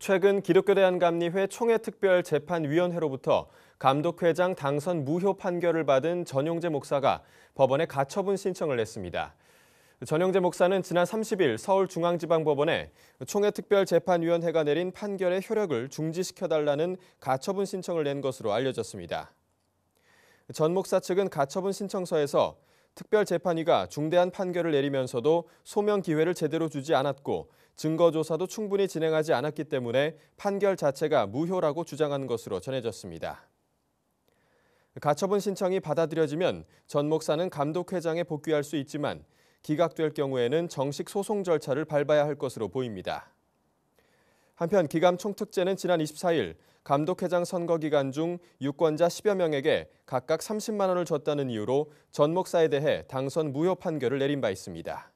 최근 기독교대한감리회 총회특별재판위원회로부터 감독회장 당선 무효 판결을 받은 전용재 목사가 법원에 가처분 신청을 냈습니다. 전용재 목사는 지난 30일 서울중앙지방법원에 총회특별재판위원회가 내린 판결의 효력을 중지시켜달라는 가처분 신청을 낸 것으로 알려졌습니다. 전 목사 측은 가처분 신청서에서 특별재판위가 중대한 판결을 내리면서도 소명 기회를 제대로 주지 않았고 증거조사도 충분히 진행하지 않았기 때문에 판결 자체가 무효라고 주장하는 것으로 전해졌습니다. 가처분 신청이 받아들여지면 전 목사는 감독회장에 복귀할 수 있지만 기각될 경우에는 정식 소송 절차를 밟아야 할 것으로 보입니다. 한편 기감총특제는 지난 24일 감독회장 선거 기간 중 유권자 10여 명에게 각각 30만 원을 줬다는 이유로 전 목사에 대해 당선 무효 판결을 내린 바 있습니다.